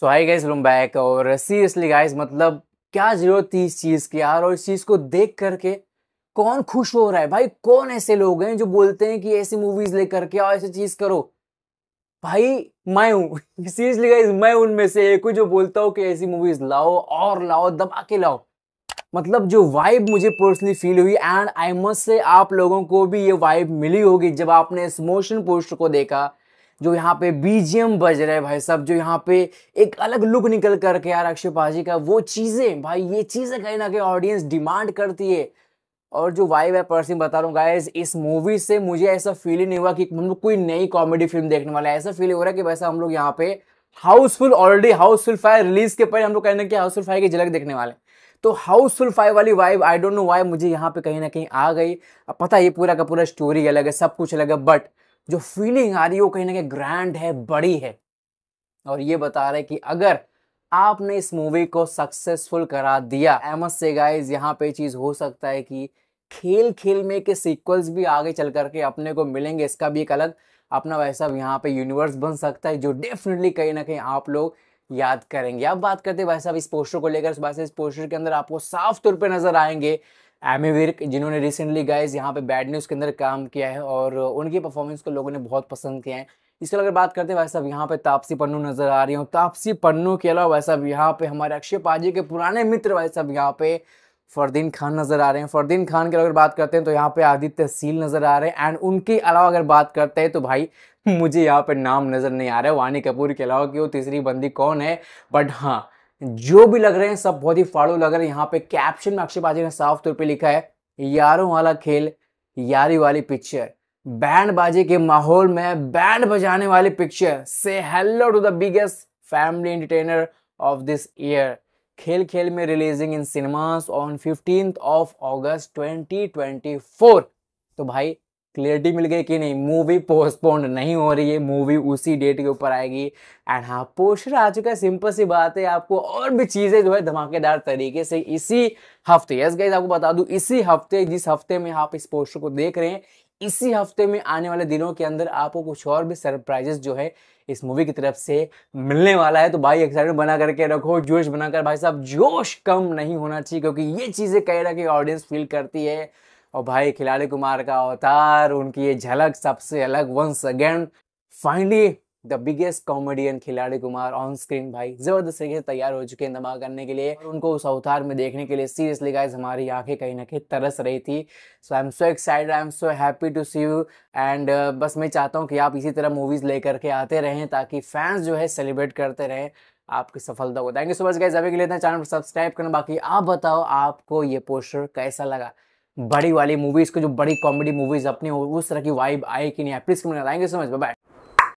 so I guys लुम back और seriously guys मतलब क्या जरूरत थी इस चीज़ की यार और इस चीज़ को देख करके कौन खुश हो रहा है भाई कौन ऐसे लोग हैं जो बोलते हैं कि ऐसी मूवीज लेकर के आओ ऐसी चीज़ करो भाई मैं हूँ सीरियसली गाइज मैं उनमें से एक हूँ जो बोलता हूँ कि ऐसी मूवीज लाओ और लाओ दबा के लाओ मतलब जो वाइब मुझे पर्सनली फील हुई एंड आई मस्ट से आप लोगों को भी ये वाइब मिली होगी जब आपने इस मोशन पोस्टर को देखा जो यहाँ पे बीजीएम बज रहे भाई सब जो यहाँ पे एक अलग लुक निकल करके यार अक्षय पाजी का वो चीज़ें भाई ये चीज़ें कहीं ना कहीं ऑडियंस डिमांड करती है और जो वाई है पर्सन बता रहा हूँ गाइज इस मूवी से मुझे ऐसा फील ही नहीं हुआ कि हम लोग कोई नई कॉमेडी फिल्म देखने वाला है ऐसा फील हो रहा है कि वैसा हम लोग यहाँ पे Housefull already Housefull five release के पहले हम लोग कहने की हाउसफुल फायर की झलक देखने वाले हैं तो हाउसफुल फाइव वाली vibe I don't know why मुझे यहाँ पे कहीं ना कहीं आ गई अब पता ये पूरा का पूरा स्टोरी अलग है सब कुछ अलग है बट जो फीलिंग आ रही है वो कहीं ना कहीं ग्रैंड है बड़ी है और ये बता रहे कि अगर आपने इस मूवी को सक्सेसफुल करा दिया एमस से गाइज यहाँ पे चीज़ हो सकता है कि खेल खेल में के सीक्वल्स भी आगे चल करके अपने को मिलेंगे इसका भी एक अलग अपना वैसा यहाँ पे यूनिवर्स बन सकता है जो डेफिनेटली कहीं ना कहीं आप लोग याद करेंगे अब बात करते हैं वैसा इस पोस्टर को लेकर इस पोस्टर के अंदर आपको साफ तौर पर नजर आएंगे एमी विर्क जिन्होंने रिसेंटली गाइज यहाँ पे बैड न्यूज़ के अंदर काम किया है और उनकी परफॉर्मेंस को लोगों ने बहुत पसंद किया है इसके अगर बात करते हैं वैसा यहाँ पे तापसी पन्नू नजर आ रही हूँ तापसी पन्नू के अलावा वैसा यहाँ पे हमारे अक्षय पाजी के पुराने मित्र वैसा यहाँ पे फरदीन खान नज़र आ रहे हैं फरदीन खान की अगर बात करते हैं तो यहाँ पे आदित्य सील नज़र आ रहे हैं एंड उनके अलावा अगर बात करते हैं तो भाई मुझे यहाँ पे नाम नज़र नहीं आ रहा है वानी कपूर के अलावा कि वो तीसरी बंदी कौन है बट हाँ जो भी लग रहे हैं सब बहुत ही फाड़ू लग रहे हैं यहाँ पे कैप्शन में अक्षय बाजी ने साफ तौर पे लिखा है यारों वाला खेल यारी वाली पिक्चर बैंड बाजी के माहौल में बैंड बजाने वाली पिक्चर से hello to the biggest family entertainer of this year Khel Khel Mein releasing in cinemas on fifteenth of August 2024 तो भाई क्लियरिटी मिल गई कि नहीं मूवी पोस्टपोन्ड नहीं हो रही है मूवी उसी डेट के ऊपर आएगी एंड हाँ पोस्टर आ चुका है सिंपल सी बात है आपको और भी चीज़ें जो है धमाकेदार तरीके से इसी हफ्ते यस गाइज आपको बता दूँ इसी हफ्ते जिस हफ्ते में आप इस पोस्टर को देख रहे हैं इसी हफ्ते में आने वाले दिनों के अंदर आपको कुछ और भी सरप्राइजेस जो है इस मूवी की तरफ से मिलने वाला है तो भाई एक्साइटमेंट बना करके रखो जोश बनाकर भाई साहब जोश कम नहीं होना चाहिए क्योंकि ये चीज़ें कहीं रहा कहीं ऑडियंस फील करती है और भाई खिलाड़ी कुमार का अवतार उनकी ये झलक सबसे अलग once again finally the biggest comedian Khiladi Kumar on screen भाई जबरदस्त तरीके से तैयार हो चुके हैं दबा करने के लिए और उनको उस अवतार में देखने के लिए सीरियसली गाइज हमारी आंखें कहीं ना कहीं तरस रही थी so I am so excited I am so happy to see you and बस मैं चाहता हूँ कि आप इसी तरह मूवीज लेकर के आते रहें ताकि फैंस जो है सेलिब्रेट करते रहें आपकी सफलता को thank you so much guys अभी के लिए चैनल पर सब्सक्राइब करना बाकी आप बताओ आपको ये पोस्टर कैसा लगा बड़ी वाली मूवीज़ को जो बड़ी कॉमेडी मूवीज़ अपनी हो उस तरह की वाइब आए कि नहीं प्लीज़ कमेंट लाएंगे समझ बाय